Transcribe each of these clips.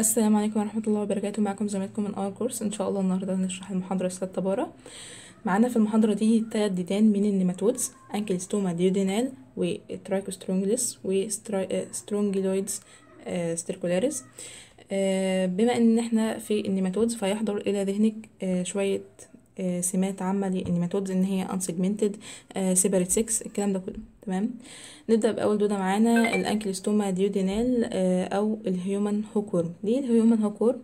السلام عليكم ورحمة الله وبركاته معكم زميلكم من ار كورس ان شاء الله النهاردة هنشرح المحاضرة ستة بارة معانا في المحاضرة دي تلات ديدان من النيماتودز انكلستوما ديودينال وترايكوسترونجلس وسترونجلويدز آه ستيركولاريس آه،, آه بما ان احنا في النيماتودز فيحضر الى ذهنك آه، شوية آه، سمات عامة للنيماتودز ان هي انسجمنتد سيبريت سكس الكلام ده كله تمام نبدأ بأول دودة معانا الأنكلستوما ديودينال آه، أو الهيومن هوكورم ليه الهيومن آه، هوكورم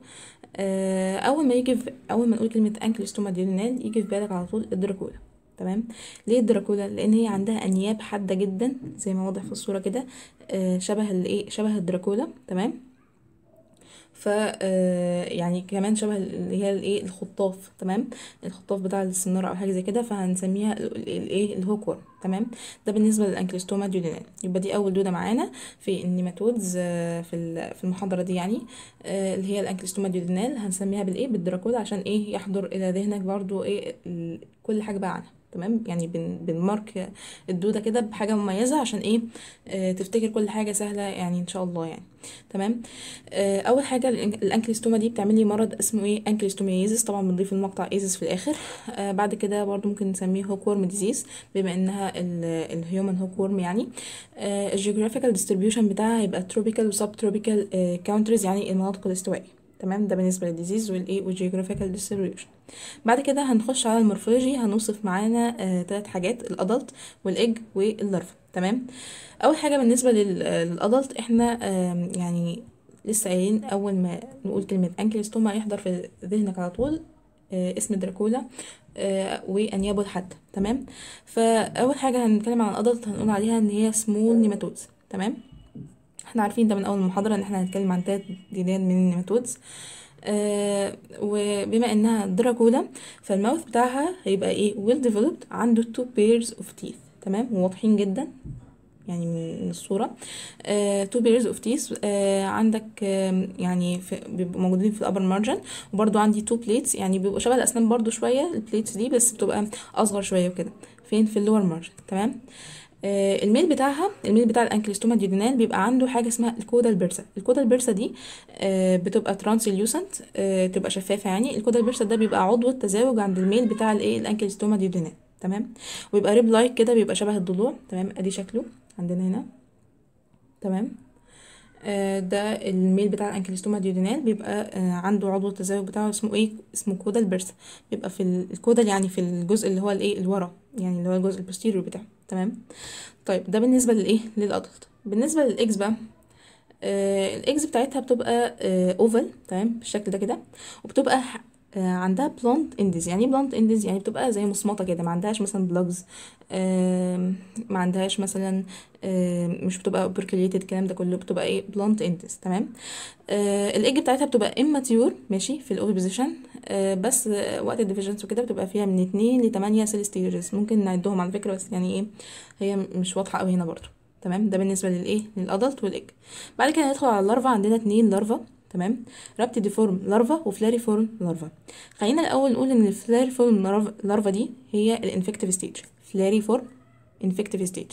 أول ما يجي في أول ما نقول كلمة أنكلستوما ديودينال يجي في بالك على طول الدراكولا تمام ليه الدراكولا لان هي عندها انياب حاده جدا زي ما واضح في الصوره كده آه، شبه الايه شبه الدراكولا تمام ف آه، يعني كمان شبه اللي هي الايه الخطاف تمام الخطاف بتاع السناره او حاجه زي كده فهنسميها الايه الهوكور تمام ده بالنسبه للانكليستوما ديودينال يبقى دي اول دوده معانا في النيماتودز آه، في في المحاضره دي يعني آه، اللي هي الانكليستوما ديودينال هنسميها بالايه بالدراكودا عشان ايه يحضر الى ذهنك برضو ايه كل حاجه بقى عنها تمام يعني بن بنمارك الدوده كده بحاجه مميزه عشان ايه آه تفتكر كل حاجه سهله يعني ان شاء الله يعني تمام آه اول حاجه الانكليستوما دي بتعمل لي مرض اسمه ايه انكليستوميزيس طبعا بنضيف المقطع ايزيس في الاخر آه بعد كده برضو ممكن نسميه هوكورم ديزيز بما انها الهيومن هوكورم يعني آه، الجيوغرافيكال ديستريبيوشن بتاعها هيبقى تروبيكال وسب تروبيكال كاونتريز آه، يعني المناطق الاستوائيه تمام ده بالنسبه للديزيز والايه والجيوغرافيكال ديستريبيوشن بعد كده هنخش على المورفولوجي هنوصف معانا آه ثلاث حاجات الادلت والايج واللارفا تمام اول حاجه بالنسبه للادلت احنا آه يعني لسه قايلين اول ما نقول كلمه أنكلستوما يحضر في ذهنك على طول آه اسم دراكولا آه وان يبل تمام فاول حاجه هنتكلم عن الادلت هنقول عليها ان هي سمول نيماتودز تمام احنا عارفين ده من اول المحاضره ان احنا هنتكلم عن تلات ديدان من النيماتودز آه وبما انها دراكولا فالماوث بتاعها هيبقى ايه ويل ديفلوبد عنده two pairs of teeth تمام واضحين جدا يعني من الصورة تو بيرز اوف تيس عندك آه يعني بيبقوا موجودين في الابر مارجن وبرده عندي تو بليتس يعني بيبقوا شبه الاسنان برده شوية البليتس دي بس بتبقى اصغر شوية وكده فين في اللور مارجن تمام آه آه، الميل بتاعها الميل بتاع الانكليستوما ديودينال بيبقى عنده حاجه اسمها الكودا البرسا الكودا البرسا دي آه، بتبقى ترانسليوسنت آه، تبقى شفافه يعني الكودا البرسا ده بيبقى عضو التزاوج عند الميل بتاع الايه الانكليستوما ديودينال تمام ويبقى ريب لايك كده بيبقى شبه الضلوع تمام ادي شكله عندنا هنا تمام ده الميل بتاع الانكليستوما ديودينال بيبقى عنده عضو التزاوج بتاعه اسمه ايه اسمه كودال البرسا بيبقى في الكودال يعني في الجزء اللي هو الايه اللي ورا يعني اللي هو الجزء البوستيريور بتاعه تمام طيب ده بالنسبه للايه للادلت بالنسبه للاكس بقى آه الاكس بتاعتها بتبقى آه اوفال تمام بالشكل ده كده وبتبقى آه عندها بلونت اندز يعني بلونت إيه اندز يعني بتبقى زي مصمطه كده ما عندهاش مثلا بلوجز آه ما عندهاش مثلا آه مش بتبقى بركليتد الكلام ده كله بتبقى ايه بلونت اندز تمام آه الاج بتاعتها بتبقى اماتيور ماشي في الاوفي بوزيشن آه، بس وقت الديفيجنس وكده بتبقى فيها من اتنين لتمانية سيل ستيجز ممكن نعدهم على فكرة بس يعني ايه هي مش واضحة اوي هنا برضو تمام ده بالنسبة للايه للادلت والايج بعد كده هندخل على اللارفا عندنا اتنين لارفا تمام رابت ديفورم لارفا وفلاري فورم لارفا خلينا الاول نقول ان الفلاري فورم لارفا دي هي الانفكتيف ستيج فلاري فورم انفكتيف ستيج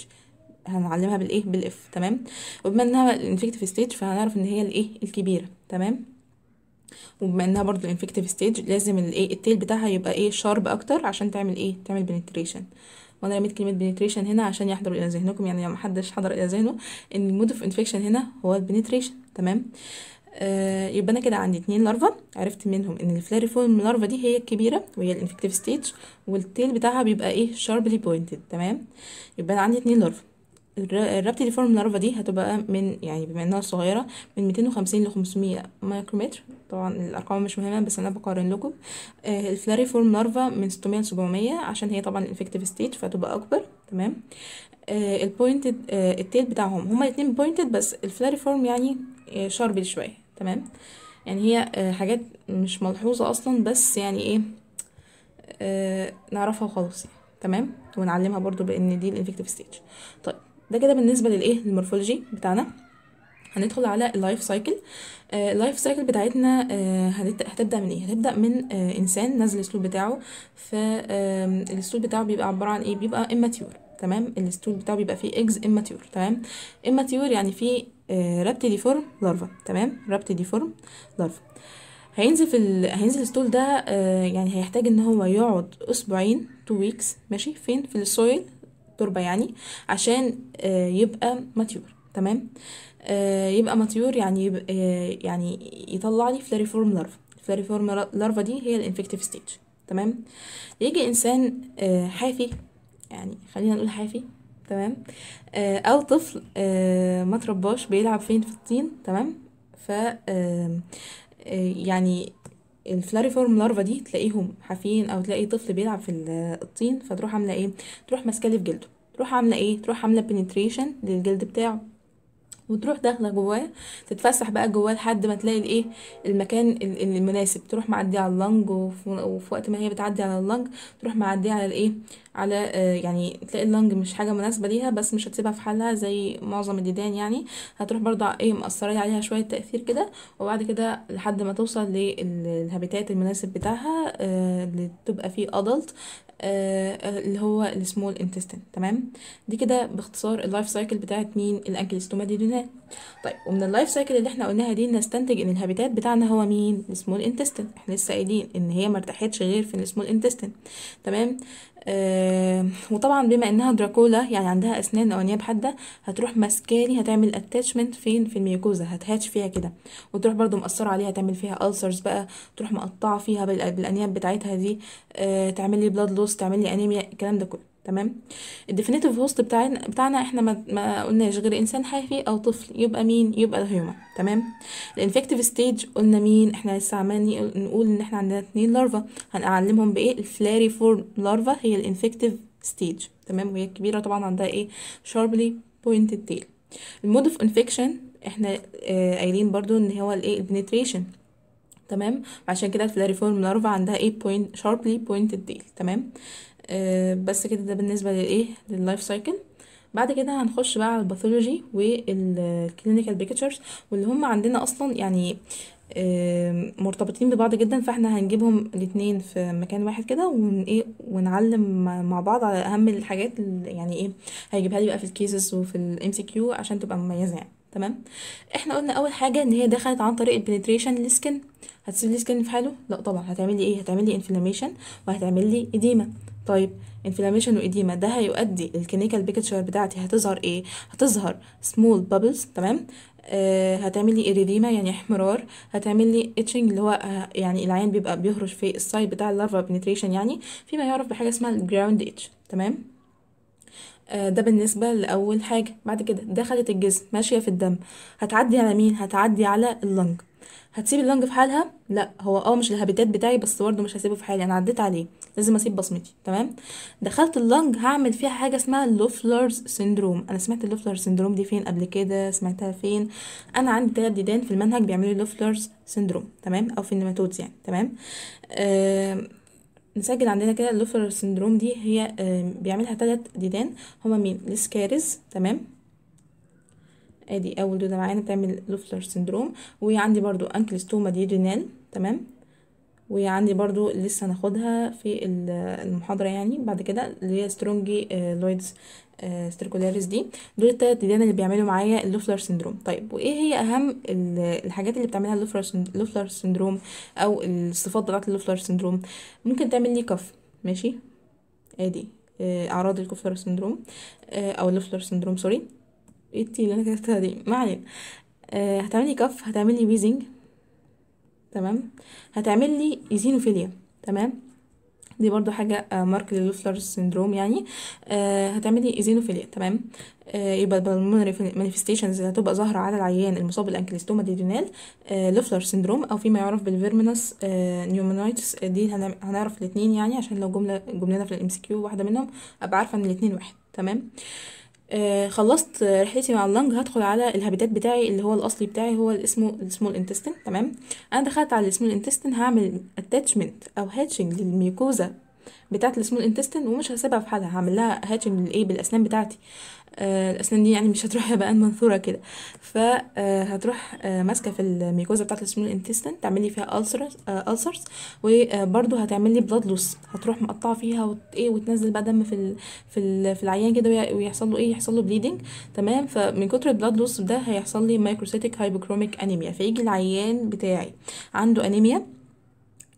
هنعلمها بالايه بالاف تمام وبما انها الانفكتيف ستيج فهنعرف ان هي الايه الكبيره تمام وبما انها برضو الانفكتيف ستيج لازم الايه التيل بتاعها يبقى ايه شارب اكتر عشان تعمل ايه تعمل بنتريشن وانا رميت كلمه بنتريشن هنا عشان يحضر الى ذهنكم يعني ما حدش حضر الى ذهنه ان المود اوف انفكشن هنا هو البنتريشن تمام آه يبقى انا كده عندي اتنين لارفا عرفت منهم ان الفلاريفورم لارفا دي هي الكبيره وهي الانفكتيف ستيج والتيل بتاعها بيبقى ايه شاربلي بوينتد تمام يبقى انا عندي اتنين لارفا اللي فورم لارفا دي هتبقى من يعني بما انها صغيره من 250 ل 500 مايكرومتر طبعا الارقام مش مهمه بس انا بقارن لكم آه، الفلاري فورم لارفا من 600 ل 700 عشان هي طبعا الانفكتيف ستيج فتبقى اكبر تمام آه البوينتد آه، التيل بتاعهم هما الاثنين بوينتد بس الفلاري فورم يعني شارب آه، شويه تمام يعني هي حاجات مش ملحوظه اصلا بس يعني ايه نعرفها وخلاص يعني. تمام ونعلمها برضو بان دي الانفكتيف ستيج طيب ده كده بالنسبه للايه للمورفولوجي بتاعنا هندخل على اللايف سايكل اللايف سايكل بتاعتنا آه هتبدا من ايه هتبدا من آه انسان نزل الاسلوب بتاعه فالاسلوب بتاعه بيبقى عباره عن ايه بيبقى اماتيور تمام الاسلوب بتاعه بيبقى فيه اكز اماتيور تمام اماتيور يعني فيه آه دي ديفورم لارفا تمام دي ديفورم لارفا هينزل في ال... هينزل الستول ده آه يعني هيحتاج ان هو يقعد اسبوعين تو ويكس ماشي فين في السويل تربه يعني عشان آه، يبقى ماتيور تمام آه، يبقى ماتيور يعني يبقى آه، يعني يطلع لي فلاريفورم لارفا الفلاريفورم لارفا دي هي الانفكتيف ستيج تمام يجي انسان حافي يعني خلينا نقول حافي تمام او طفل ما ترباش بيلعب فين في الطين تمام ف يعني الفلاريفورم لارفا دي تلاقيهم حافيين او تلاقي طفل بيلعب في الطين فتروح عامله ايه تروح ماسكه في جلده تروح عامله ايه تروح عامله بنتريشن للجلد بتاعه وتروح داخله جواه تتفسح بقى جواه لحد ما تلاقي الايه المكان المناسب تروح معديه على اللنج وفي وقت ما هي بتعدي على اللنج تروح معديه على الايه على آه، يعني تلاقي اللنج مش حاجه مناسبه ليها بس مش هتسيبها في حالها زي معظم الديدان يعني هتروح برضه ايه مقصره عليها شويه تاثير كده وبعد كده لحد ما توصل للهابيتات المناسب بتاعها آه، اللي تبقى فيه ادلت آه، اللي هو السمول انتستين تمام دي كده باختصار اللايف سايكل بتاعت مين الانكلستوما دي دونات طيب ومن اللايف سايكل اللي احنا قلناها دي نستنتج ان الهابيتات بتاعنا هو مين السمول انتستين احنا لسه قايلين ان هي مرتاحتش غير في السمول انتستين تمام آه وطبعا بما انها دراكولا يعني عندها اسنان او انياب حاده هتروح ماسكاني هتعمل اتاتشمنت فين في الميوكوزا هتهاتش فيها كده وتروح برضو مقصره عليها هتعمل فيها السرز بقى تروح مقطعه فيها بالانياب بتاعتها دي آه تعمل لي بلاد لوس تعمل لي انيميا الكلام ده كله تمام الديفينيتيف هوست بتاعنا بتاعنا احنا ما, ما قلناش غير انسان حافي او طفل يبقى مين يبقى هيومن تمام الانفكتيف ستيج قلنا مين احنا لسه عمالين نقول ان احنا عندنا اتنين لارفا هنعلمهم بايه الفلاري فورم لارفا هي الانفكتيف ستيج تمام وهي الكبيره طبعا عندها ايه شاربلي بوينتد تيل المود اوف انفكشن احنا آه، قايلين برضو ان هو الايه البنتريشن تمام عشان كده الفلاريفورم لارفا عندها ايه بوينت شاربلي بوينتد تيل تمام آه، بس كده ده بالنسبه للايه لللايف سايكل بعد كده هنخش بقى على الباثولوجي والكلينيكال بيكتشرز واللي هم عندنا اصلا يعني آه، مرتبطين ببعض جدا فاحنا هنجيبهم الاتنين في مكان واحد كده ون ايه ونعلم مع بعض على اهم الحاجات يعني ايه هيجيبها لي بقى في الكيسز وفي الام سي كيو عشان تبقى مميزه يعني تمام احنا قلنا اول حاجه ان هي دخلت عن طريق البنتريشن للسكن هتسيب السكن في حاله لا طبعا هتعمل لي ايه هتعمل لي انفلاميشن وهتعمل لي طيب انفلاميشن وإديما ده هيؤدي الكلينيكال بيكتشر بتاعتي هتظهر ايه هتظهر سمول بابلز تمام آه هتعمل لي اريديما يعني احمرار هتعمل لي اتشنج اللي هو آه، يعني العين بيبقى بيهرش في السايد بتاع اللارفا بنتريشن يعني فيما يعرف بحاجه اسمها الجراوند اتش تمام آه، ده بالنسبة لأول حاجة بعد كده دخلت الجسم ماشية في الدم هتعدي على مين؟ هتعدي على اللنج هتسيب اللانج في حالها لا هو اه مش الهابيتات بتاعي بس برضه مش هسيبه في حالي انا عديت عليه لازم اسيب بصمتي تمام دخلت اللانج هعمل فيها حاجه اسمها لوفلرز سيندروم انا سمعت اللوفلرز سيندروم دي فين قبل كده سمعتها فين انا عندي تلات ديدان في المنهج بيعملوا لوفلرز سيندروم تمام او في النيماتودز يعني تمام آه نسجل عندنا كده اللوفلرز سيندروم دي هي آه بيعملها تلات ديدان هما مين السكارز تمام ادي اول دوده معانا بتعمل لوفلر سندروم وعندي برضو انكلستوما دي رينال تمام وعندي برضو لسه هناخدها في المحاضرة يعني بعد كده اللي هي سترونجي لويدز ستركولاريس دي دول التلات ديدان اللي بيعملوا معايا اللوفلر سندروم طيب وايه هي اهم الحاجات اللي بتعملها اللوفلر سندروم او الصفات بتاعت اللوفلر سندروم ممكن تعمل لي كف ماشي ادي آه، اعراض الكوفلر سندروم آه، او اللوفلر سندروم سوري ايه التي اللي انا كتبتها دي ما علينا آه هتعملي كف هتعملي بيزنج تمام هتعملي ايزينوفيليا تمام دي برضو حاجة مارك للوفلر سيندروم يعني آه هتعملي ايزينوفيليا تمام آه يبقى بالمونري مانيفستيشنز اللي هتبقى ظاهرة على العيان المصاب بالانكليستوما ديدونال آه لوفلر سيندروم او فيما يعرف بالفيرمينوس آه نيومونايتس آه، دي هنعرف الاتنين يعني عشان لو جملة جملنا في الام سي كيو واحدة منهم ابقى عارفة ان الاتنين واحد تمام آه آه، خلصت رحلتي مع اللنج هدخل على الهابيتات بتاعي اللي هو الاصلي بتاعي هو اسمه السمول انتستين تمام انا دخلت على السمول انتستين هعمل اتاتشمنت او هاتشنج للميوكوزا بتاعه السمول انتستين ومش هسيبها في حالها هعمل لها هاتشنج للايه بالاسنان بتاعتي آه، الاسنان دي يعني مش هتروح بقى منثوره كده فهتروح آه، آه، ماسكه في الميكوزا بتاعه السمول انتستن تعملي فيها ألسرز ألسرز وبرده هتعملي بلاد لوس هتروح مقطعه فيها وايه وتنزل بقى دم في في, في العيان كده ويحصل له ايه يحصل له بليدنج تمام فمن كتر البلاد لوس ده هيحصل لي مايكروسيتيك هايبوكروميك انيميا فيجي العيان بتاعي عنده انيميا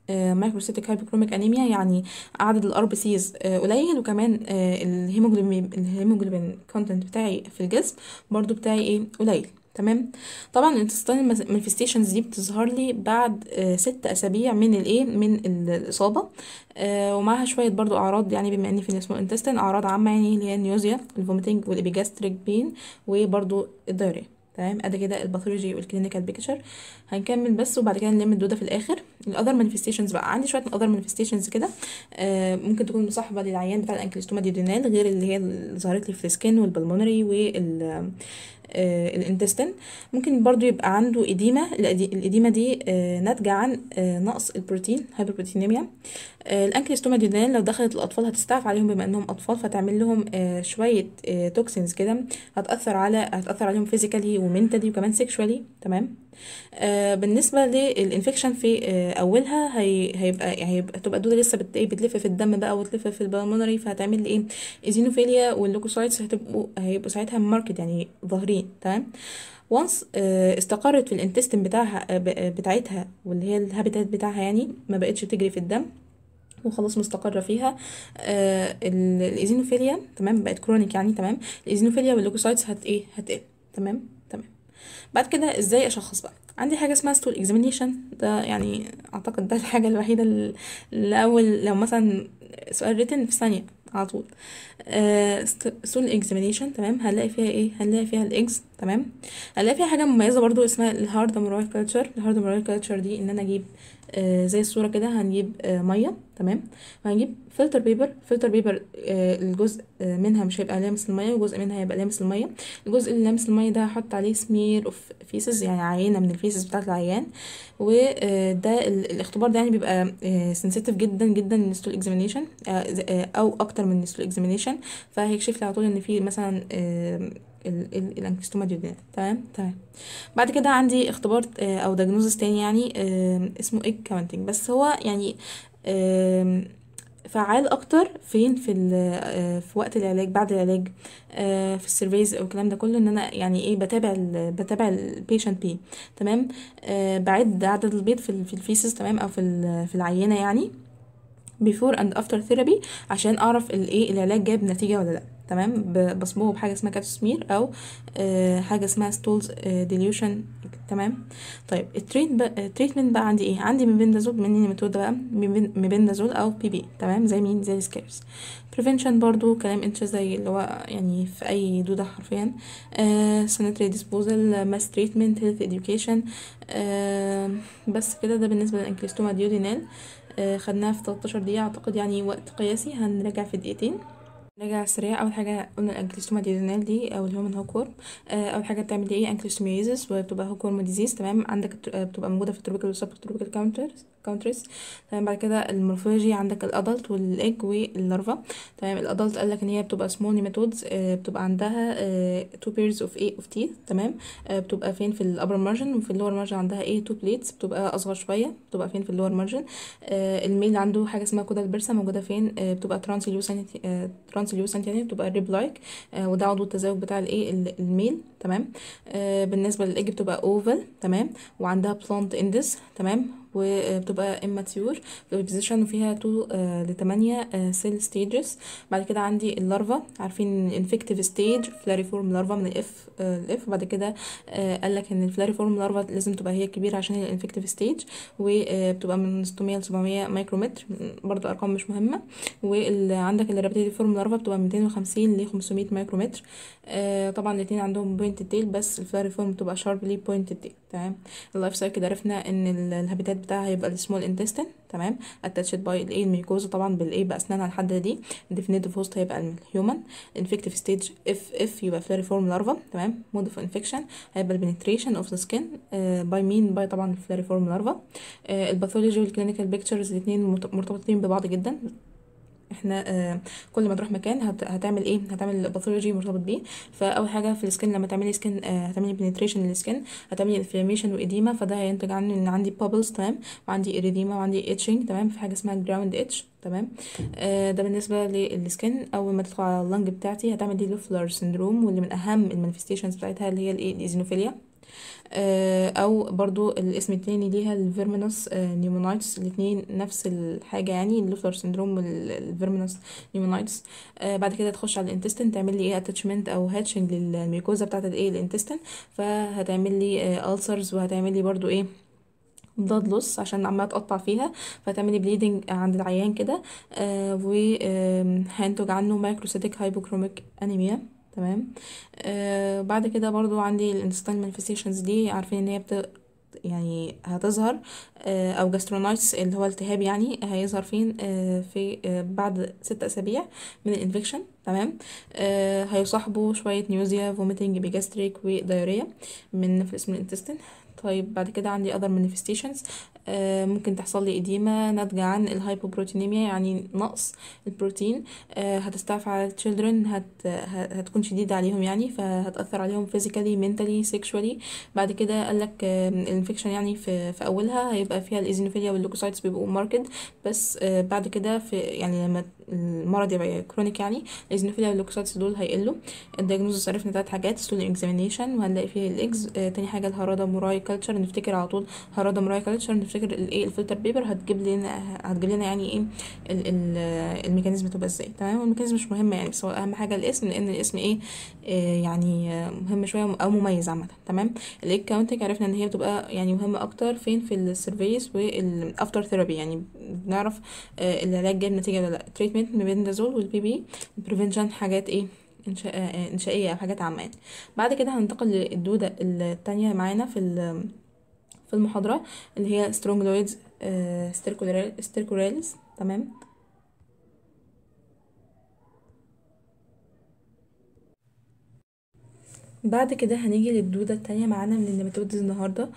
مايكروسيتيك هايبوكروميك انيميا يعني عدد الار بي سيز قليل وكمان آه، الهيموجلوبين الهيموجلوبين كونتنت بتاعي في الجسم برضو بتاعي ايه قليل تمام طبعا الانتستين مانيفستيشنز دي بتظهر لي بعد آه، ست اسابيع من الايه من الاصابه آه، ومعها شويه برضو اعراض يعني بما اني في اسمه انتستين اعراض عامه يعني اللي هي النيوزيا الفوميتنج والابيجاستريك بين وبرضو الدايريه تمام ادي كده الباثولوجي والكلينيكال بيكتشر هنكمل بس وبعد كده نلم الدوده في الاخر الاذر مانيفيستيشنز بقى عندي شويه اذر مانيفيستيشنز كده آه، ممكن تكون مصاحبه للعيان بتاع الانكليستوما ديدينال غير اللي هي ظهرت لي في السكن والبلمونري وال آه، الانتستين ممكن برضو يبقى عنده إديمة الإديمة دي آه، ناتجة عن آه، نقص البروتين هايبربروتينيميا الأنكيستوما ديودان لو دخلت الأطفال هتستعف عليهم بما أنهم أطفال فتعمل لهم شوية توكسينز كده هتأثر على هتأثر عليهم فيزيكالي ومنتالي وكمان سيكشوالي تمام آه، بالنسبه للانفكشن في آه، اولها هي هيبقى هيبقى تبقى الدوده لسه بت... إيه، بتلف في الدم بقى وتلف في البلمونري فهتعمل لي ايه ايزينوفيليا واللوكوسايتس هتبقوا هيبقوا ساعتها ماركت يعني ظاهرين تمام وانس آه، استقرت في الانتستين بتاعها بتاعتها واللي هي الهابيتات بتاعها يعني ما بقتش تجري في الدم وخلاص مستقره فيها آه الايزينوفيليا تمام بقت كرونيك يعني تمام الايزينوفيليا واللوكوسايتس هت ايه هتقل تمام بعد كده ازاي اشخص بقى عندي حاجه اسمها ستول اكزامينيشن ده يعني اعتقد ده الحاجه الوحيده اللي اول لو مثلا سؤال ريتن في ثانيه على طول آه، ستول اكزامينيشن تمام هنلاقي فيها ايه هنلاقي فيها الاكس تمام هنلاقي فيها حاجه مميزه برضو اسمها الهارد امراي كلتشر الهارد امراي كلتشر دي ان انا اجيب آه زي الصوره كده هنجيب آه ميه تمام فهنجيب فلتر بيبر فلتر بيبر آه الجزء آه منها مش هيبقى لامس الميه وجزء منها هيبقى لامس الميه الجزء اللي لامس الميه ده هحط عليه سمير اوف فيسز يعني عينه من الفيسز بتاعه العيان وده آه، الاختبار ده يعني بيبقى سنسيتيف آه، جدا جدا للستول اكزامينشن آه، او اكتر من الستول اكزامينشن فهيكشف لي على طول ان في مثلا الانكستوما ديودينال تمام تمام بعد كده عندي اختبار او دياجنوزس تاني يعني اسمه ايج كاونتنج بس هو يعني فعال اكتر فين في آه، في وقت العلاج بعد العلاج آه، في السيرفيز او الكلام ده كله ان انا يعني ايه بتابع ال بتابع البيشنت بي تمام آه، بعد عدد البيض في الفيسز تمام او في في العينه يعني بيفور اند افتر ثيرابي عشان اعرف الايه العلاج جاب نتيجه ولا لا تمام بصبغه بحاجه اسمها سمير او آه، حاجه اسمها ستولز ديليوشن آه، تمام طيب التريتمنت بقى عندي ايه عندي ميبندازول من اني متوده بقى ميبندازول او بي بي تمام زي مين زي سكيرز بريفنشن برضو كلام انت زي اللي هو يعني في اي دوده حرفيا سانيتري ديسبوزال ماس تريتمنت هيلث اديوكيشن بس كده ده بالنسبه للانكليستوما ديودينال آه، خدناها في 13 دقيقه اعتقد يعني وقت قياسي هنراجع في دقيقتين نرجع سريع اول حاجه قلنا الانكليستوما ديزينال دي او اللي هو من آه، اول حاجه بتعمل ايه انكليستوميزيس وبتبقى هوكورم ديزيز تمام عندك بتبقى موجوده في التروبيكال وسب تروبيكال كاونترز كونتريز تمام بعد كده المورفولوجي عندك الادلت والايج واللارفا تمام الادلت قالك ان هي بتبقى سمول نيماتودز آه، بتبقى عندها تو بيرز اوف اي اوف تي تمام آه، بتبقى فين في الابر مارجن وفي اللور مارجن عندها ايه تو بليتس بتبقى اصغر شويه بتبقى فين في اللور مارجن آه، الميل عنده حاجه اسمها كودال بيرسا موجوده فين بتبقى ترانسليوسنت ترانسليوسنت يعني بتبقى ريب لايك وده عضو التزاوج بتاع الايه الميل تمام بالنسبه للايج بتبقى اوفل تمام وعندها بلانت اندس تمام وبتبقى اماتيور بتبقى بوزيشن وفيها 2 ل 8 سيل ستيجز بعد كده عندي اللارفا عارفين انفكتيف ستيج فلاريفورم لارفا من الاف الاف آه، بعد كده آه، قال لك ان الفلاريفورم لارفا لازم تبقى هي كبيره عشان هي الانفكتيف ستيج وبتبقى من 600 ل 700 مايكرومتر برضو ارقام مش مهمه وعندك الرابيد فورم لارفا بتبقى 250 ل 500 مايكرومتر آه، طبعا الاثنين عندهم بوينت تيل بس الفلاريفورم بتبقى شارب لي بوينت تيل تمام اللايف سايكل عرفنا ان الهابيتات بتاعها هيبقى السمول انتستين تمام اتاتشد باي الاي الميكوزا طبعا بالاي باسنانها الحاده دي ديفينيتيف هوست هيبقى الهيومن انفكتيف ستيج اف اف يبقى فلاريفورم لارفا تمام مود اوف انفكشن هيبقى البنتريشن اوف ذا سكن باي مين باي طبعا الفلاريفورم لارفا الباثولوجي والكلينيكال بيكتشرز الاثنين مرتبطين ببعض جدا احنا آه، كل ما تروح مكان هتعمل ايه هتعمل باثولوجي مرتبط بيه فاول حاجه في السكن لما تعملي سكن آه، هتعملي بنتريشن للسكن هتعملي انفلاميشن واديما فده هينتج عن ان عندي بابلز تمام وعندي اريديما وعندي اتشنج تمام في حاجه اسمها جراوند اتش تمام آه، ده بالنسبه للسكن اول ما تدخل على اللنج بتاعتي هتعمل دي لوفلر سندروم واللي من اهم المانيفستيشنز بتاعتها اللي هي الايه الايزينوفيليا آه، او برضو الاسم التاني ليها الفيرمينوس نيومونايتس الاثنين نفس الحاجه يعني اللوثر سندروم والفيرمينوس نيومونايتس بعد كده تخش على الانتستين تعمل لي ايه اتاتشمنت او هاتشنج للميكوزا بتاعه الايه الانتستين فهتعمل لي السرز آه، وهتعمل لي برضو ايه بلاد لوس عشان عماله تقطع فيها فتعملي بليدنج عند العيان كده آه وهينتج عنه مايكروسيتيك هايبوكروميك انيميا تمام آه بعد كده برضو عندي الانتستاين مانفستيشنز دي عارفين ان هي بت يعني هتظهر آه، او جاسترونايتس اللي هو التهاب يعني هيظهر فين آه، في آه، بعد ستة اسابيع من الانفكشن تمام هيصاحبه شويه نيوزيا فوميتنج بيجاستريك ودايوريا من في اسم الانتستين طيب بعد كده عندي other manifestations آه، ممكن تحصل لي إديمة ناتجة عن الهايبوبروتينيميا يعني نقص البروتين آه، هتستعفى على التشيلدرن هت هتكون شديدة عليهم يعني فهتأثر عليهم فيزيكالي mentally سيكشوالي بعد كده قالك الانفكشن آه، يعني في, في أولها هيبقى فيها الإيزينوفيليا واللوكوسايتس بيبقوا ماركد بس بعد كده في يعني لما المرض يبقى كرونيك يعني الايزنوفيليا واللوكساتس دول هيقلوا الدايجنوزس عرفنا تلات حاجات ستول اكزامينيشن وهنلاقي فيه الاكز آه تاني حاجه الهراده موراي كلتشر نفتكر على طول هراده موراي كلتشر نفتكر الايه الفلتر بيبر هتجيب لنا هتجيب لنا يعني ايه الميكانيزم تبقى ازاي تمام الميكانيزم مش مهم يعني بس هو اهم حاجه الاسم لان الاسم ايه آه يعني مهم شويه او مميز عامه تمام الايج كاونتنج عرفنا ان هي بتبقى يعني مهمه اكتر فين في السيرفيس والافتر ثيرابي يعني بنعرف آه، العلاج جاب نتيجه ولا لا تريتمنت ميبندازول والبي بي بريفنشن حاجات ايه آه، آه، انشائيه او حاجات عامه بعد كده هننتقل للدوده الثانيه معانا في في المحاضره اللي هي سترونجلويدز ستيركوليريز تمام بعد كده هنيجي للدودة التانية معانا من النباتودز النهاردة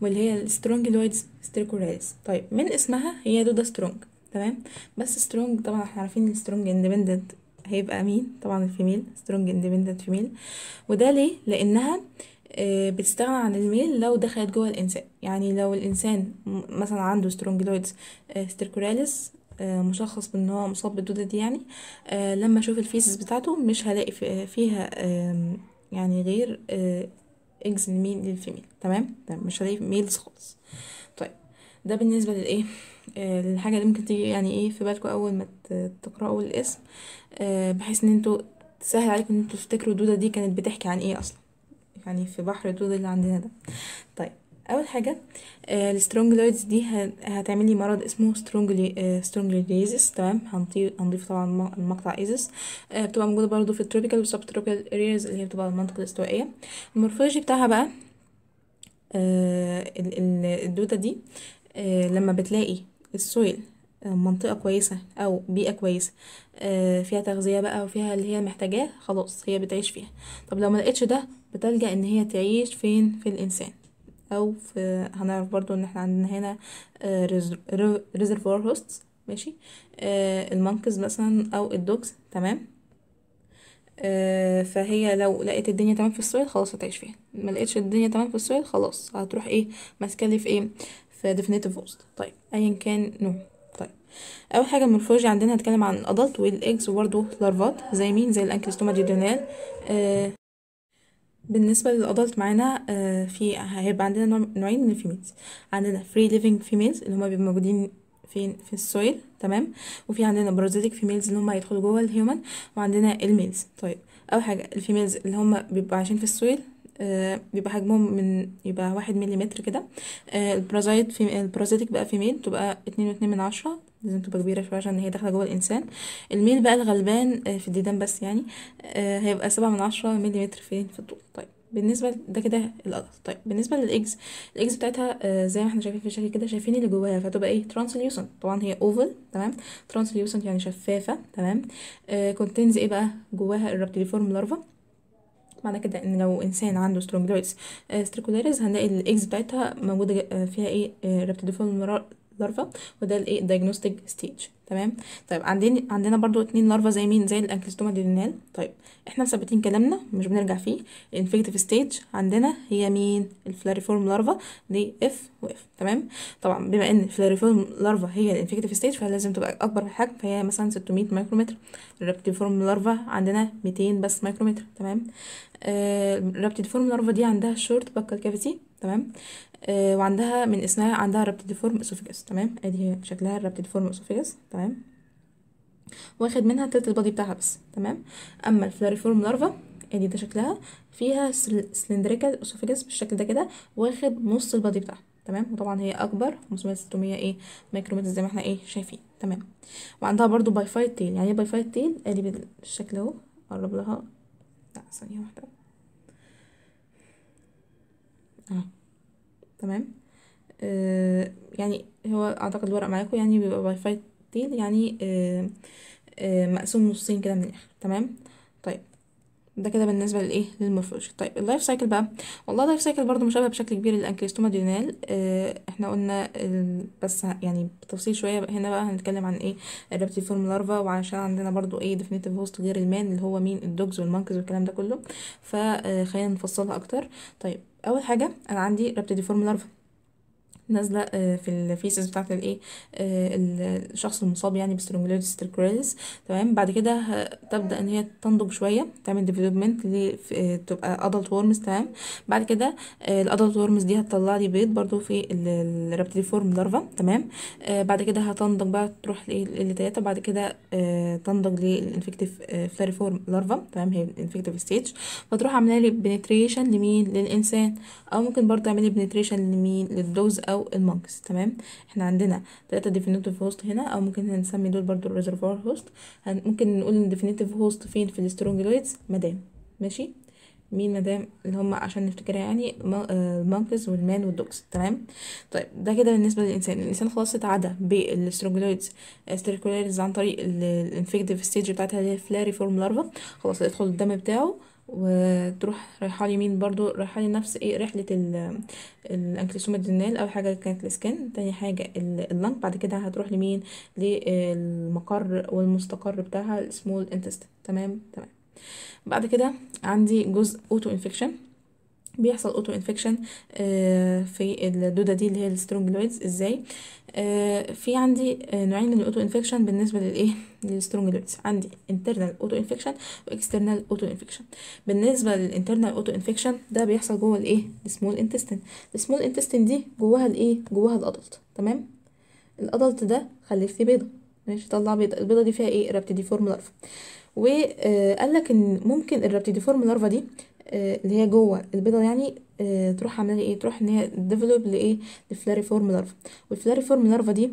واللي هي السترونج لويدز ستريكوريز طيب من اسمها هي دودة سترونج تمام بس سترونج طبعا احنا عارفين السترونج اندبندنت هيبقى مين طبعا الفيميل سترونج اندبندنت فيميل وده ليه لانها آه، بتستغنى عن الميل لو دخلت جوه الانسان يعني لو الانسان مثلا عنده سترونج لويدز ستريكوريز مشخص بان هو مصاب بالدودة دي يعني آه، لما اشوف الفيسز بتاعته مش هلاقي فيها يعني غير ايجز الميل للفيميل تمام مش هلاقي ميلز خالص طيب ده بالنسبه للايه الحاجه للحاجه اللي ممكن تيجي يعني ايه في بالكم اول ما تقراوا الاسم آه، بحيث ان انتوا تسهل عليكم ان انتوا تفتكروا دوده دي كانت بتحكي عن ايه اصلا يعني في بحر دوده اللي عندنا ده طيب اول حاجه آه، السترونجلويدز دي هتعمل لي مرض اسمه سترونجليزيس آه، تمام هنضيف طبعا المقطع ايزيس آه، بتبقى موجوده برضو في التروبيكال والسب تروبيكال ارياز اللي هي بتبقى المنطقه الاستوائيه المورفولوجي بتاعها بقى الدوده دي لما بتلاقي السويل منطقة كويسة أو بيئة كويسة فيها تغذية بقى وفيها اللي هي محتاجاه خلاص هي بتعيش فيها طب لو ملقتش ده بتلجأ إن هي تعيش فين في الإنسان او في هنعرف برضو ان احنا عندنا هنا آه، ريزرفوار هوستس ماشي آه، المنكز مثلا او الدوكس تمام آه، فهي لو لقيت الدنيا تمام في السويد خلاص هتعيش فيها ما لقيتش الدنيا تمام في السويد خلاص هتروح ايه ماسكالي في ايه في ديفينيتيف هوست طيب ايا كان نوع طيب اول حاجه المورفولوجيا عندنا هتكلم عن الادلت والايجز وبرده لارفات زي مين زي الانكلستوما ديدونال آه بالنسبة للأدلت معانا آه، في هيبقى عندنا نوعين من الفيميلز عندنا فري ليفينج females اللي هما بيبقوا موجودين فين في السويل تمام وفي عندنا بارازيتك فيميلز اللي هما هيدخلوا جوه الهيومن وعندنا الميلز طيب اول حاجه الفيميلز اللي هما بيبقوا عايشين في السويل آه، بيبقى حجمهم من يبقى واحد مليمتر كده آه، في البرازيتك بقى فيميل تبقى اتنين واتنين من عشرة لازم تبقى كبيرة شوية عشان هي داخلة جوه الإنسان الميل بقى الغلبان آه، في الديدان بس يعني آه، هيبقى سبعة من عشرة مليمتر فين في الطول طيب بالنسبة ده كده القطط طيب بالنسبة للإجز الإجز بتاعتها آه، زي ما احنا شايفين في الشكل كده شايفين اللي جواها فتبقى ايه ترانسليوسنت طبعا هي اوفل تمام ترانسليوسنت يعني شفافة تمام كونتينز ايه بقى جواها الرابتيليفورم لارفا معنى كده ان لو انسان عنده سترونجلويدز ستريكولاريز هنلاقي الإجز بتاعتها موجوده فيها ايه رابتيدوفورم لارفا وده الايه الدايجنوستيك ستيج تمام طيب عندنا عندنا برضو اتنين لارفا زي مين زي الانكلستوما ديلينال طيب احنا مثبتين كلامنا مش بنرجع فيه الانفكتيف ستيج عندنا هي مين الفلاريفورم لارفا دي اف واف تمام طبعا بما ان الفلاريفورم لارفا هي الانفكتيف ستيج فلازم تبقى اكبر حجم الحجم فهي مثلا 600 مايكرومتر الرابتيفورم لارفا عندنا 200 بس مايكرومتر تمام آه الرابتيفورم لارفا دي عندها شورت باكال كافيتي تمام آه وعندها من اسمها عندها رابتيديفورم اسوفيجاس تمام ادي شكلها الرابتيديفورم اسوفيجاس تمام واخد منها تلت البادي بتاعها بس تمام اما الفلاريفورم لارفا ادي ده شكلها فيها سلندريكال اسوفيجاس بالشكل ده كده واخد نص البادي بتاعها تمام وطبعا هي اكبر 500 600 ايه مايكرومتر زي ما احنا ايه شايفين تمام وعندها برضو فايت تيل يعني ايه فايت تيل ادي بالشكل اهو قرب لها لا ثانيه واحده اه تمام آه، يعني هو اعتقد الورق معاكم يعني بيبقى باي فايتين يعني آه، آه، مقسوم نصين كده من الاخر تمام ده كده بالنسبه للايه للمورفولوجي طيب اللايف سايكل بقى والله اللايف سايكل برضو مشابه بشكل كبير للانكيستوما ديونال آه احنا قلنا بس يعني بتفصيل شويه بقى هنا بقى هنتكلم عن ايه فورم لارفا وعشان عندنا برضو ايه ديفينيتيف هوست غير المان اللي هو مين الدوجز والمانكز والكلام ده كله فخلينا آه، نفصلها اكتر طيب اول حاجه انا عندي فورم لارفا نازله آه، في الفيسز بتاعه إيه، آه، الايه الشخص المصاب يعني بالسترونجلوزيس تركوريز تمام بعد كده تبدا ان هي تنضج شويه تعمل ديفلوبمنت آه، تبقى ادلت ورمز تمام بعد كده الادلت ورمز دي هتطلع لي بيض برضو في الرابتيفورم لارفا تمام بعد كده هتنضج بقى تروح للتياتا بعد كده تنضج للانفكتيف فلاريفورم لارفا تمام هي الانفكتيف ستيج فتروح عامله لي بنتريشن لمين للانسان او ممكن برضو تعملي بنتريشن لمين للدوز او المونكس تمام احنا عندنا ثلاثه ديفينيتيف هوست هنا او ممكن نسمي دول برضو الريزرفوار هوست ممكن نقول ان ديفينيتيف هوست فين في الاسترونجلويدز مدام ماشي مين مدام اللي هم عشان نفتكرها يعني المونكس والمان والدوكس تمام طيب ده كده بالنسبه للانسان الانسان خلاص اتعدى بالاستروجلويدز استروجلويدز عن طريق الانفكتيف ستيج بتاعتها اللي هي فلاري فورم لارفا خلاص يدخل الدم بتاعه وتروح رايحه اليمين برضو رايحه لنفس ايه رحله الانكليسوم الدنال اول حاجه كانت السكن تاني حاجه اللنك بعد كده هتروح لمين للمقر والمستقر بتاعها اسمه الانتست تمام تمام بعد كده عندي جزء اوتو انفكشن بيحصل اوتو انفكشن آه، في الدوده دي اللي هي السترونجلويدز ازاي آه، في عندي آه، نوعين من الاوتو انفكشن بالنسبه للايه للسترونجلويدز عندي انترنال اوتو انفكشن واكسترنال اوتو انفكشن بالنسبه للانترنال اوتو انفكشن ده بيحصل جوه الايه السمول انتستين السمول انتستين دي جواها الايه جواها الادلت تمام الادلت ده خلف فيه بيضه ماشي طلع بيضه البيضه دي فيها ايه رابتيدي فورم لارفا وقال لك ان ممكن الرابتيدي فورم لارفا دي آه، اللي هي جوه البيضه يعني آه، تروح عامله ايه تروح ان هي ديفلوب لايه لفلاريفورم لارفا فورم لارفا دي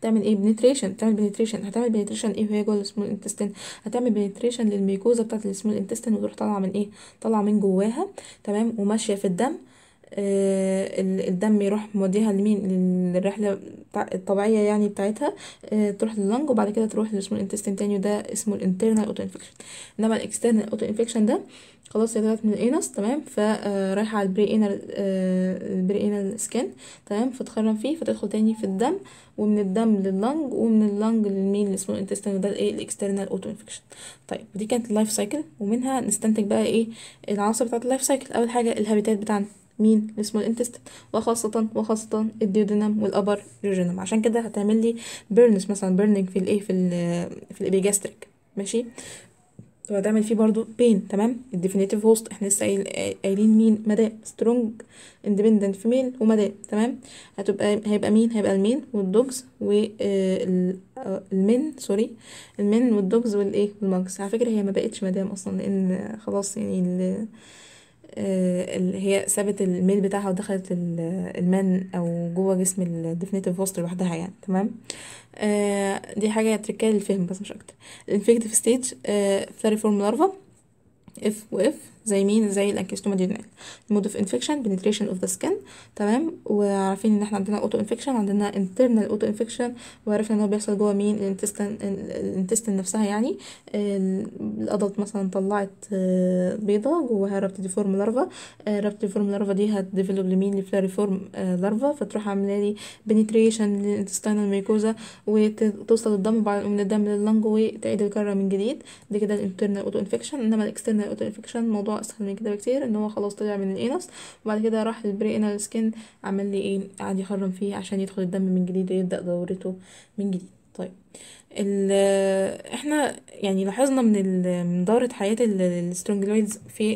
بتعمل ايه بنتريشن تعمل بنتريشن هتعمل بنتريشن ايه وهي جوه السمول انتستين هتعمل بنتريشن للميكوزا بتاعه السمول انتستين وتروح طالعه من ايه طالعه من جواها تمام وماشيه في الدم آه، الدم يروح موديها لمين للرحله الطبيعيه يعني بتاعتها آه، تروح للنج وبعد كده تروح لجسم الانتستين تاني وده اسمه الانترنال اوتو انفكشن انما الاكسترنال اوتو انفكشن ده خلاص هي طلعت من الانس تمام فرايحه آه، على البري انر البري انر سكان تمام فتخرم فيه فتدخل تاني في الدم ومن الدم للنج ومن اللنج للمين اسمه الانتستين وده الايه الاكسترنال اوتو انفكشن طيب ودي كانت اللايف سايكل ومنها نستنتج بقى ايه العناصر بتاعت اللايف سايكل اول حاجه الهابيتات بتاعنا مين اسمه الانتست وخاصة وخاصة الديودينم والأبر ريجينم عشان كده هتعمل لي بيرنس مثلا بيرنينج في الايه في الـ في الابيجاستريك ماشي وهتعمل فيه برضو بين تمام الديفينيتيف هوست احنا لسه قايلين مين مدام سترونج اندبندنت ميل ومدام تمام هتبقى هيبقى مين هيبقى المين والدوجز والمن سوري المن والدوجز والايه والمجز على فكره هي ما بقتش مدام اصلا لان خلاص يعني آه، هي سابت الميل بتاعها ودخلت المن او جوه جسم الديفينيتيف فوست لوحدها يعني تمام آه، دي حاجه تركيه للفهم بس مش اكتر الانفكتيف ستيج ثيري فورم لارفا اف واف زي مين زي الانكيستوما ديودينال المود اوف انفكشن بنتريشن اوف ذا سكن تمام وعارفين ان احنا عندنا اوتو انفكشن عندنا انترنال اوتو انفكشن وعرفنا ان هو بيحصل جوه مين الانتستن الانتستن نفسها يعني الادلت مثلا طلعت آه، بيضه جواها فورم لارفا فورم لارفا دي هتديفلوب لمين لفلاري فورم لارفا آه، فتروح عامله لي بنتريشن للانتستينال ميكوزا وتوصل الدم بعد من الدم لللنج وتعيد الكره من جديد دي كده الانترنال اوتو انفكشن انما الاكسترنال اوتو انفكشن موضوع الموضوع اسهل من كده بكتير ان هو خلاص طلع من الانس وبعد كده راح للبري انال سكن عمل لي ايه قعد يخرم فيه عشان يدخل الدم من جديد ويبدا دورته من جديد طيب احنا يعني لاحظنا من من دورة حياة السترونجلويدز في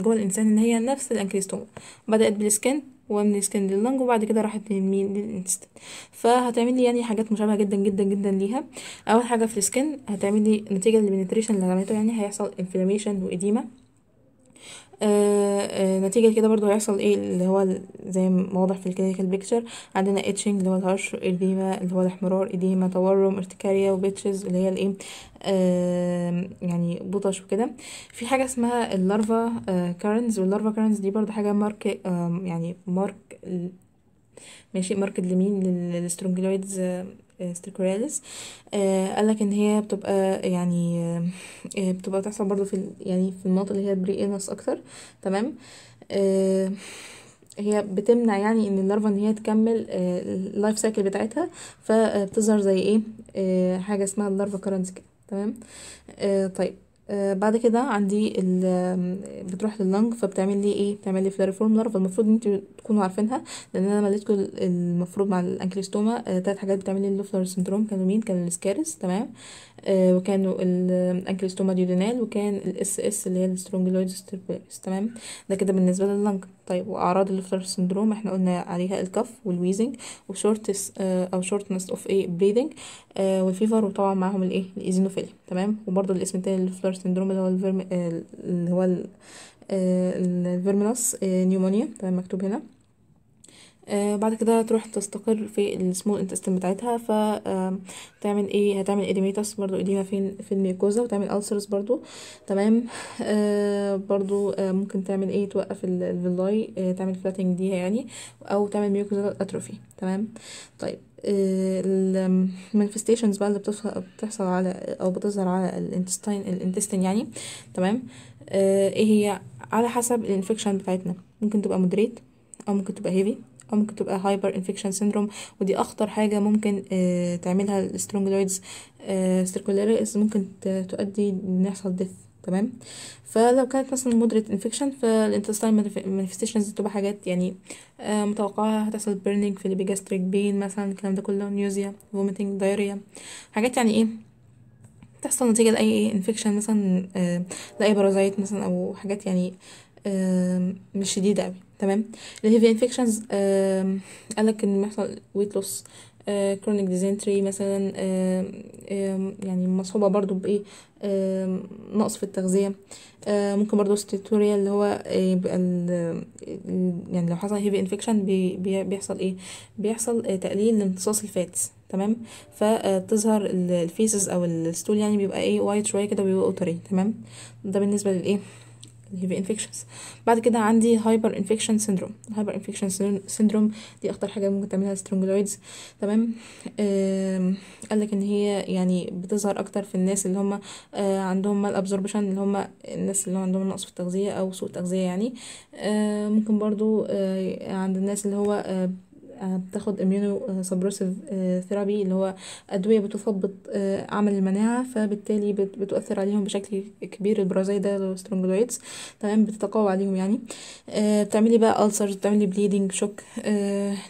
جوه الانسان ان هي نفس الانكريستوم بدأت بالسكن ومن السكن للنج وبعد كده راحت للمين للانستن فهتعمل لي يعني حاجات مشابهه جدا جدا جدا ليها اول حاجه في السكن هتعمل لي نتيجه للبنتريشن اللي عملته يعني هيحصل انفلاميشن واديمه آه، آه، نتيجة كده برضو هيحصل ايه اللي هو زي ما واضح في الكلينيكال بيكتشر عندنا اتشنج اللي هو الهرش اديما اللي هو الاحمرار اديما تورم ارتكاريا وبيتشز اللي هي الايه آه، يعني بطش وكده في حاجة اسمها اللارفا كارنز واللارفا كارنز دي برضو حاجة مارك يعني مارك ماشي مارك لمين للسترونجلويدز قال آه، آه، قالك ان هي بتبقى يعني آه، بتبقى بتحصل برضو في يعني في المناطق اللي هي انس اكتر تمام هي بتمنع يعني ان اللارفا ان هي تكمل اللايف سايكل بتاعتها فبتظهر زي ايه حاجه اسمها اللارفا كرنس كده تمام طيب بعد كده عندي بتروح لللنج فبتعمل لي ايه بتعمل لي فلاريفورم لارفا المفروض ان انت تكونوا عارفينها لان انا مليتكم المفروض مع الانكليستوما ثلاث آه، حاجات بتعمل لي اللوفلر سندروم كانوا مين كان السكارس تمام آه وكانوا الانكليستوما ديودينال وكان الاس اس اللي هي السترونجلويد ستيربيلس تمام ده كده بالنسبه لللنج طيب واعراض اللوفلر سندروم احنا قلنا عليها الكف والويزنج وشورتس آه او شورتنس اوف ايه بريدنج آه والفيفر وطبعا معاهم الايه الايزينوفيليا تمام وبرده الاسم التاني للفلر سندروم اللي هو الفيرم آه، اللي هو الفيرمينوس نيومونيا آه، تمام مكتوب هنا آه، بعد كده تروح تستقر في السمول انتستين بتاعتها ف تعمل ايه هتعمل اديميتاس برضو اديما فين في الميكوزا وتعمل ألسرز برضو تمام آه، برضو آه، ممكن تعمل ايه توقف الفيلاي تعمل فلاتنج ديها يعني او تعمل ميوكوزا اتروفي تمام طيب المانفستيشنز بقى اللي بتحصل على او بتظهر على الانتستين الانتستين يعني تمام ايه هي على حسب الانفكشن بتاعتنا ممكن تبقى مودريت او ممكن تبقى هيفي او ممكن تبقى هايبر انفكشن سيندروم ودي اخطر حاجه ممكن آه، تعملها السترونجلويدز آه، سيركولاريز ممكن تؤدي ان يحصل ديث تمام فلو كانت مثلا مودريت انفكشن فالانتستاين مانيفستيشنز تبقى حاجات يعني آه، متوقعه هتحصل بيرنينج في البيجاستريك بين مثلا الكلام ده كله نيوزيا فوميتنج دايريا حاجات يعني ايه تحصل نتيجة لأي انفكشن مثلا لأي بارازايت مثلا أو حاجات يعني مش شديدة أوي تمام الهيفي انفكشنز قالك ان بيحصل ويت لوس كرونيك ديزنتري مثلا يعني مصحوبة برضو بإيه نقص في التغذية آه، ممكن برضو ستيتوريا اللي هو آه، يبقى آه، يعني لو حصل هيفي انفكشن بيحصل ايه بيحصل تقليل لامتصاص الفاتس تمام فتظهر الفيسز او الستول يعني بيبقى ايه وايت شويه كده بيبقى قطري تمام ده بالنسبه للايه الهيفي انفكشنز بعد كده عندي هايبر انفكشن سيندروم هايبر انفكشن سيندروم دي اخطر حاجه ممكن تعملها سترونجلويدز تمام قال لك ان هي يعني بتظهر اكتر في الناس اللي هم آه، عندهم مال ابزوربشن اللي هم الناس اللي عندهم نقص في التغذيه او سوء تغذيه يعني آه، ممكن برضو آه، عند الناس اللي هو بتاخد اميونو سبرسيف ثيرابي اللي هو ادويه بتثبط آه، عمل المناعه فبالتالي بتؤثر عليهم بشكل كبير البرازاي ده سترونجلويدز تمام بتتقوى عليهم يعني آه، بتعملي بقى ألسرز بتعملي بليدنج شوك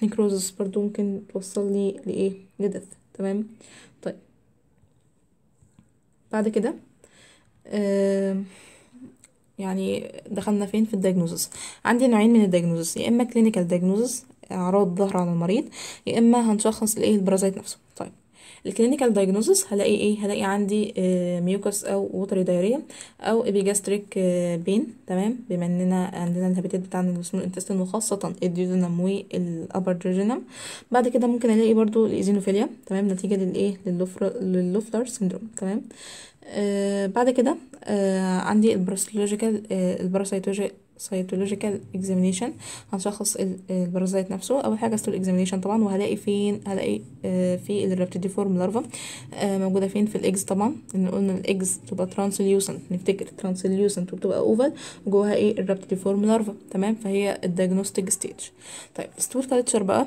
نيكروزس برضو ممكن توصل لي لايه لدث تمام طيب بعد كده آه، يعني دخلنا فين في الدايجنوزس عندي نوعين من الدايجنوزس يا اما كلينيكال دايجنوزس اعراض ظهر على المريض يا اما هنشخص الايه البرازيت نفسه طيب الكلينيكال دايجنوزس هلاقي ايه هلاقي عندي ميوكس آه، او ووتري دايريا او ابيجاستريك آه، بين تمام بما اننا عندنا الهبيتات بتاعنا السمول انتستين وخاصه الديودنم والابر ديجنم بعد كده ممكن الاقي برضو الايزينوفيليا تمام نتيجه للايه للوفلر سيندروم تمام آه بعد كده آه عندي البراسيتولوجيكال آه البراسيتولوجيكال سيتولوجيكال اكزامينيشن هنشخص البرازايت نفسه اول حاجه استول اكزامينيشن طبعا وهلاقي فين هلاقي آه، في فورم لارفا آه، موجوده فين في الاكز طبعا ان قلنا الاكز تبقى ترانسليوسنت نفتكر ترانسليوسنت وبتبقى اوفال وجواها ايه فورم لارفا تمام فهي الدياجنوستيك ستيج طيب استول كالتشر بقى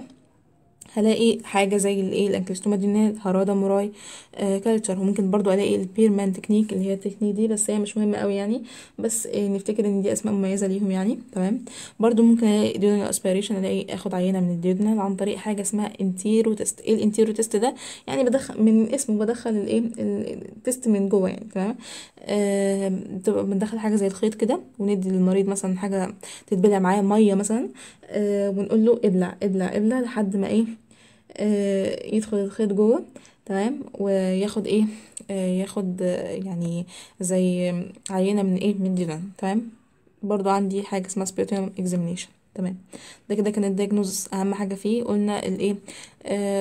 هلاقي حاجه زي الايه الانكلستوما هرادا موراي آه كلتشر وممكن برضو الاقي البيرمان تكنيك اللي هي التكنيك دي بس هي مش مهمه قوي يعني بس آه نفتكر ان دي اسماء مميزه ليهم يعني تمام برضو ممكن الاقي ديودنال اسبيريشن الاقي اخد عينه من الديودنال عن طريق حاجه اسمها انتيرو تيست ايه الانتيرو تيست ده يعني بدخل من اسمه بدخل الايه التيست من جوه يعني تمام آه بندخل حاجه زي الخيط كده وندي للمريض مثلا حاجه تتبلع معاه ميه مثلا آه ونقول له ابلع ابلع ابلع لحد ما ايه آه، يدخل الخيط جوه تمام وياخد ايه آه، ياخد آه، يعني زي عينة من ايه من ديلان تمام برضو عندي حاجة اسمها سبيرتيوم اكزامنيشن تمام ده كده كان الدياجنوز اهم حاجه فيه قلنا الايه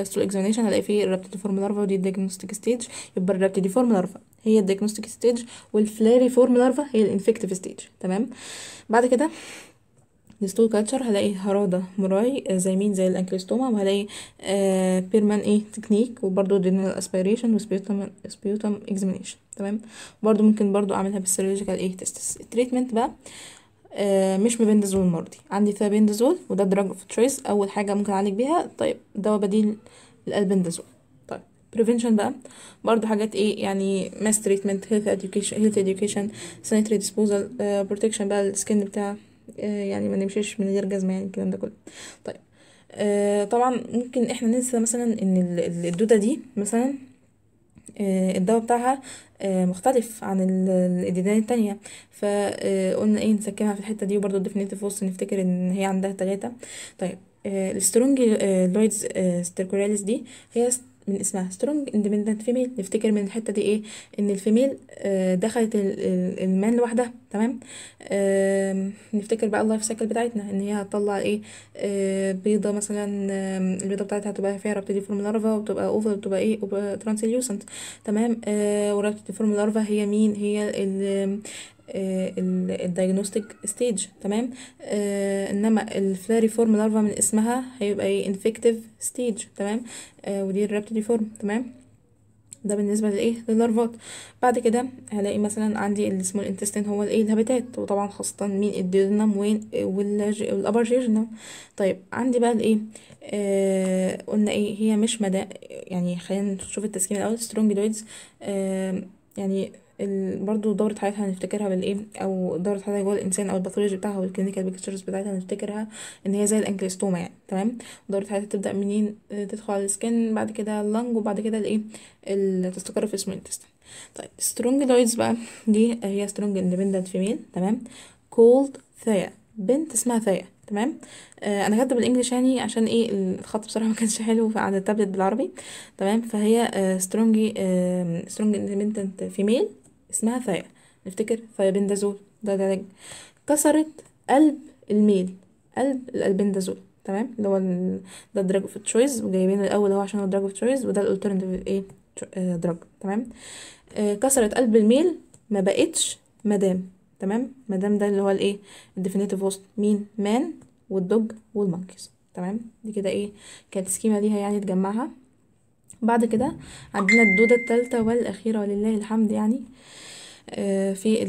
سو اكزامينشن هلاقي فيه فورم لارفا ودي الدياجنوستيك ستيج يبقى فورم لارفا هي الدياجنوستيك ستيج والفلاري فورم لارفا هي الانفكتيف ستيج تمام بعد كده الستول كالتشر هلاقي هرادة مراي آه، زي مين زي الانكليستوما وهلاقي آه، بيرمان ايه تكنيك وبرضو دينال اسبيريشن وسبيوتم سبيوتم اكزامينيشن تمام برضو ممكن برضو اعملها بالسيرولوجيكال ايه تيستس التريتمنت بقى آه، مش مبندزول مرضي عندي ثابندازول وده دراج اوف تشويس اول حاجه ممكن اعالج بيها طيب دواء بديل للبندازول طيب بريفنشن بقى برضو حاجات ايه يعني ماس تريتمنت هيلث education هيلث اديوكيشن sanitary disposal بروتكشن بقى السكن بتاع آه، يعني ما نمشيش من غير جزمه يعني الكلام ده كله طيب آه، طبعا ممكن احنا ننسى مثلا ان الدوده دي مثلا آه، الدواء بتاعها مختلف عن الديدان التانية فقلنا ايه نسكنها في الحتة دي وبرضو الديفينيتيف فوس نفتكر ان هي عندها تلاتة طيب السترونج لويدز ستيركوريالس دي هي من اسمها سترونج اندبندنت فيميل نفتكر من الحته دي ايه ان الفيميل آه، دخلت المان لوحدها تمام نفتكر بقى اللايف سايكل بتاعتنا ان هي هتطلع ايه آه، بيضه مثلا البيضه بتاعتها هتبقى فيها بتدي فورم لارفا وتبقى اوفر وتبقى ايه ترانسليوسنت تمام ورابطه فورم لارفا هي مين هي آه، الدايجنوستيك ستيج تمام آه انما الفلاريفورم لارفا من اسمها هيبقى ايه انفكتيف ستيج تمام آه ودي الرابتوريفورم تمام ده بالنسبه لايه للارفات بعد كده هلاقي مثلا عندي اللي اسمه الانتستين هو الايه الهابيتات وطبعا خاصه مين الديودنم وين والابر طيب عندي بقى الايه آه قلنا ايه هي مش مدى يعني خلينا نشوف التسكين الاول سترونج دويدز آه يعني برضو دورة حياتها هنفتكرها بالايه او دورة حياتها جوه الانسان او الباثولوجي بتاعها والكلينيكال بيكتشرز بتاعتها هنفتكرها ان هي زي الانكلستوما يعني تمام دورة حياتها تبدا منين آه، تدخل على السكن بعد كده اللنج وبعد كده الايه تستقر في اسمه الانتستين طيب سترونج لويدز بقى دي هي سترونج اندبندنت فيميل تمام كولد ثيا بنت اسمها ثيا تمام آه انا كاتبه بالانجلش يعني عشان ايه الخط بصراحه ما كانش حلو على التابلت بالعربي تمام فهي سترونج سترونج اندبندنت فيميل اسمها فايا نفتكر بندازول ده ده كسرت قلب الميل قلب الالبندازول تمام اللي هو ده دراج اوف تشويز وجايبينه الاول هو عشان هو دراج اوف تشويز وده الالترناتيف ايه دراج تمام آه، كسرت قلب الميل ما بقتش مدام تمام مدام ده اللي هو الايه الديفينيتيف وسط مين مان والدوج والمانكيز تمام دي كده ايه كانت سكيما ليها يعني تجمعها بعد كده عندنا الدودة الثالثة والأخيرة ولله الحمد يعني آه، في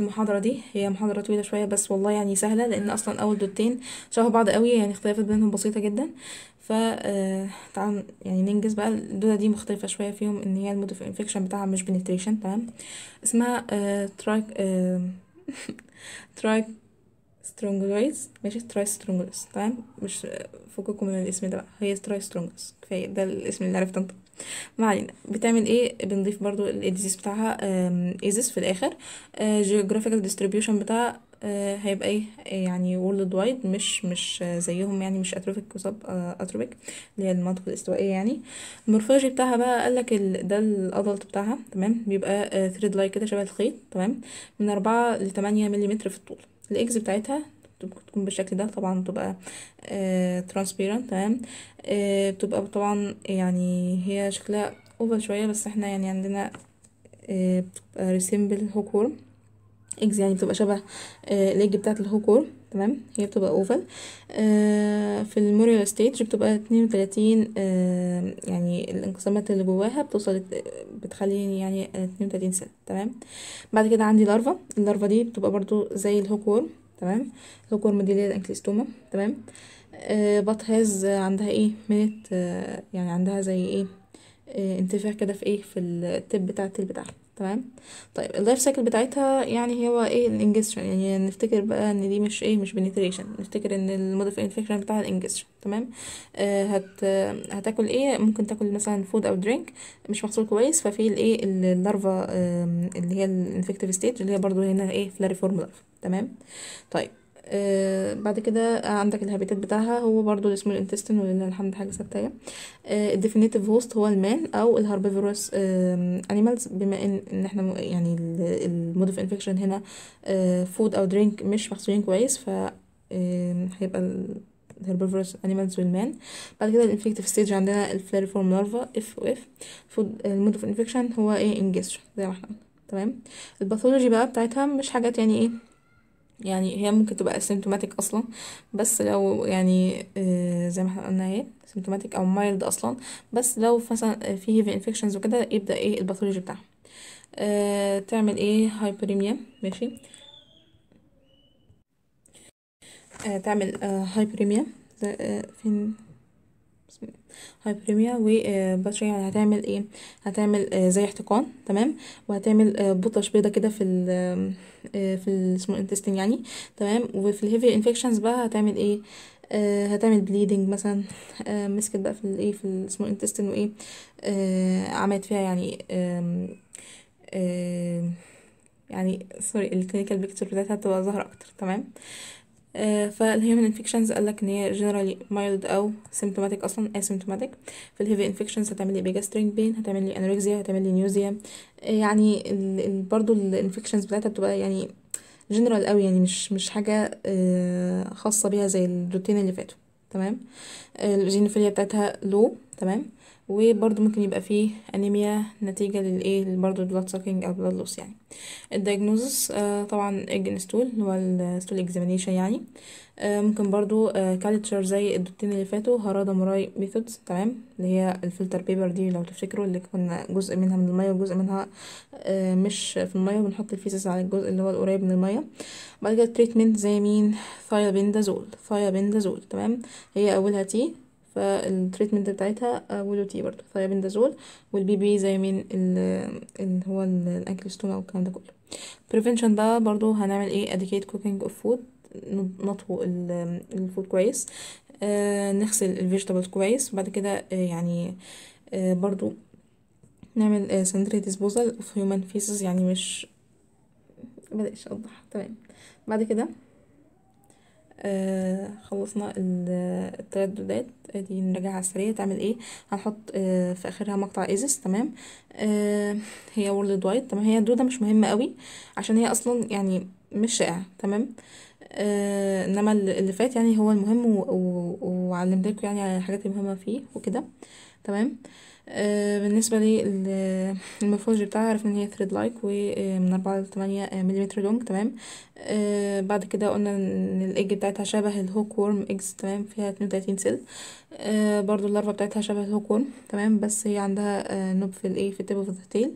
المحاضرة دي هي محاضرة طويلة شوية بس والله يعني سهلة لأن أصلا أول دودتين شبه بعض قوي يعني اختلافات بينهم بسيطة جدا ف آه، تعال يعني ننجز بقى الدودة دي مختلفة شوية فيهم إن هي المود اوف انفكشن بتاعها مش بنتريشن تمام اسمها ترايك آه، ترايك سترونجلويدز ماشي ستراي سترونجلوس تمام مش فككم من الاسم ده بقى هي ستراي سترونجلوس كفايه ده الاسم اللي عرفت انطقه ما علينا بتعمل ايه بنضيف برضو الايزيس بتاعها ايزيس في الاخر جيوغرافيكال ديستريبيوشن بتاعها هيبقى ايه يعني وورلد وايد مش مش زيهم يعني مش اتروفيك وسب اتروفيك اللي هي المنطقه الاستوائيه يعني المورفولوجي بتاعها بقى قال لك ال... ده الادلت بتاعها تمام بيبقى ثريد آه، لايك كده شبه الخيط تمام من أربعة لتمانية ملم في الطول الاكس بتاعتها بتكون بالشكل ده طبعا بتبقى ترانسبيرنت آه، تمام آه، بتبقى طبعا يعني هي شكلها اوفر شويه بس احنا يعني عندنا آه، بتبقى ريسيمبل هوكور اكس يعني بتبقى شبه الاج بتاعت بتاعه تمام هي بتبقى اوفل آه، في الموريال ستيج بتبقى اتنين وتلاتين آه، يعني الانقسامات اللي جواها بتوصل آه، بتخليني يعني اتنين وتلاتين سنة تمام بعد كده عندي لارفا اللارفا دي بتبقى برضو زي الهوك تمام الهوك وورم دي اللي هي الانكليستوما تمام بط هاز عندها ايه منت يعني عندها زي ايه انتفاخ كده في ايه في التب بتاع التب بتاعها تمام طيب اللايف سايكل بتاعتها يعني هو ايه الانجستشن يعني نفتكر بقى ان دي مش ايه مش بنتريشن نفتكر ان الموديف انفكشن بتاعها الانجستشن تمام آه هت هتاكل ايه ممكن تاكل مثلا فود او درينك مش محصول كويس ففي الايه اللارفا آه اللي هي الانفكتيف ستيج اللي هي برضو هنا ايه فلاري لارفا تمام طيب آه، بعد كده عندك الهابيتات بتاعها هو برضو اسمه الانتستين ولله الحمد حاجه ثابته الديفينيتف آه، الديفينيتيف هوست هو المان او الهاربيفورس انيمالز بما ان ان احنا يعني المود اوف انفكشن هنا فود آه، او درينك مش محسوبين كويس ف هيبقى الهربيفورس انيمالز والمان بعد كده الانفكتيف ستيج عندنا الفلاريفورم لارفا اف او اف المود اوف انفكشن هو ايه انجستشن زي ما احنا تمام الباثولوجي بقى بتاعتها مش حاجات يعني ايه يعني هي ممكن تبقى اسيمتوماتيك اصلا بس لو يعني آه، زي ما احنا قلنا اهي سيمتوماتيك او مايلد اصلا بس لو مثلا في هيفي انفكشنز وكده يبدا ايه الباثولوجي بتاعها آه، تعمل ايه هايبريميا ماشي آه، تعمل هايبريميا فين بسم الله هايبرميا وباتريا آه، يعني هتعمل ايه هتعمل آه، زي احتقان تمام وهتعمل آه، بطش بيضه كده في ال في اسمه انتستين يعني تمام وفي الهيفي انفكشنز بقى هتعمل ايه آه هتعمل بليدنج مثلا آه مسكت بقى في الايه في اسمه انتستين وايه آه عملت فيها يعني آه آه يعني سوري الكلينيكال بيكتشر بتاعتها هتبقى ظاهرة اكتر تمام آه، فالهيومن انفكشنز قال لك ان هي جنرالي مايلد او سيمتوماتيك اصلا اسيمتوماتيك في الهيفي انفكشنز هتعمل لي بيجاسترينج بين هتعمل لي انوركسيا هتعمل لي نيوزيا آه، يعني برضو الانفكشنز بتاعتها بتبقى يعني جنرال قوي يعني مش مش حاجه آه، خاصه بيها زي الروتين اللي فاتوا تمام الجينوفيليا بتاعتها لو تمام وبرضه ممكن يبقى فيه انيميا نتيجة للايه برضو البلاد سوكينج او البلاد لوس يعني الدايجنوزس آه طبعا اجن ستول اللي هو الستول اكزامينيشن يعني آه ممكن برضه آه كالتشر زي الدوتين اللي فاتوا هرادا موراي ميثودز تمام اللي هي الفلتر بيبر دي لو تفتكروا اللي كنا جزء منها من المية وجزء منها آه مش في المية وبنحط الفيسس على الجزء اللي هو القريب من المية بعد كده التريتمنت زي مين ثايابندازول ثايابندازول تمام هي اولها تي فالتريتمنت بتاعتها آه، ولو تي برضو فبندازول والبي بي زي من اللي هو الانكلستوما والكلام ده كله بريفنشن ده برضو هنعمل ايه اديكيت كوكينج اوف فود نطهو الفود كويس آه، نغسل الفيجيتابلز كويس وبعد كده آه، يعني آه برضو نعمل سندري ديسبوزال اوف هيومن فيسز يعني مش بدأش اوضح تمام بعد كده آه، خلصنا التلات دودات ادي نراجعها على السريع تعمل ايه هنحط آه في اخرها مقطع ايزس تمام آه هي وورلد وايد تمام هي الدوده مش مهمه قوي عشان هي اصلا يعني مش شائعه تمام آه انما اللي فات يعني هو المهم وعلمتكم يعني على الحاجات المهمه فيه وكده تمام آه آه، بالنسبة للمفروج بتاعها عرفنا ان هي ثريد لايك ومن أربعة لتمانية مليمتر لونج تمام آه، بعد كده قلنا ان الايج بتاعتها شبه الهوك وورم اجز تمام فيها اتنين وتلاتين سيل آه، برضو اللارفا بتاعتها شبه الهوكون تمام بس هي عندها آه، نوب في الايه في التب اوف ذا تيل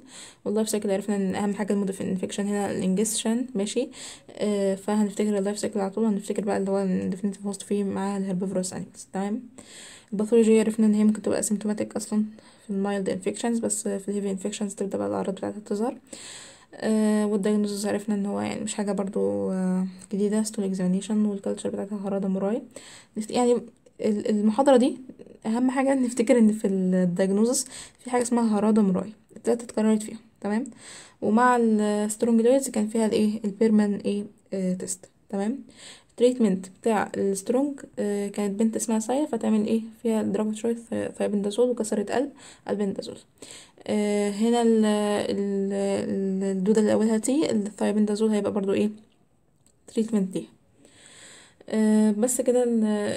واللايف سايكل عرفنا ان اهم حاجه المود في الانفكشن هنا الانجستشن ماشي آه، فهنفتكر اللايف سايكل على طول هنفتكر بقى اللي هو الديفينيتيف هوست فيه مع الهربيفروس انكس تمام الباثولوجي عرفنا ان هي ممكن تبقى سيمتوماتيك اصلا في المايلد انفكشنز بس في الهيفي انفكشنز تبدا بقى الاعراض بتاعتها تظهر آه والدايجنوزز عرفنا ان هو يعني مش حاجه برضو آه جديده ستول اكزامينيشن والكالتشر بتاعتها هراده مراي يعني المحاضرة دي أهم حاجة نفتكر إن في الدياجنوزس في حاجة اسمها هرادة مراي التلاتة اتكررت فيها تمام ومع السترونج لويدز كان فيها الايه البيرمان ايه تيست تمام التريتمنت بتاع السترونج آه كانت بنت اسمها سايا فتعمل ايه فيها ضربت شويه بندازول وكسرت قلب البندازول آه، هنا ال ال الدوده اللي اولها تي الثايبندازول هيبقى برضو ايه تريتمنت ليها آه، بس كده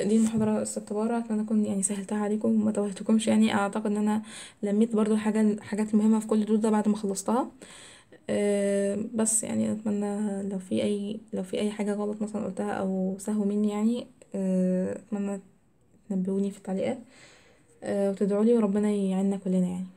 دي المحاضرة الستبارة أتمنى أكون يعني سهلتها عليكم وما توهتكمش يعني أعتقد إن أنا لميت برضو الحاجه الحاجات المهمه في كل دول ده بعد ما خلصتها آه، بس يعني أتمنى لو في أي لو في أي حاجة غلط مثلا قلتها أو سهو مني يعني آه، أتمنى تنبهوني في التعليقات وتدعولي وربنا يعيننا كلنا يعني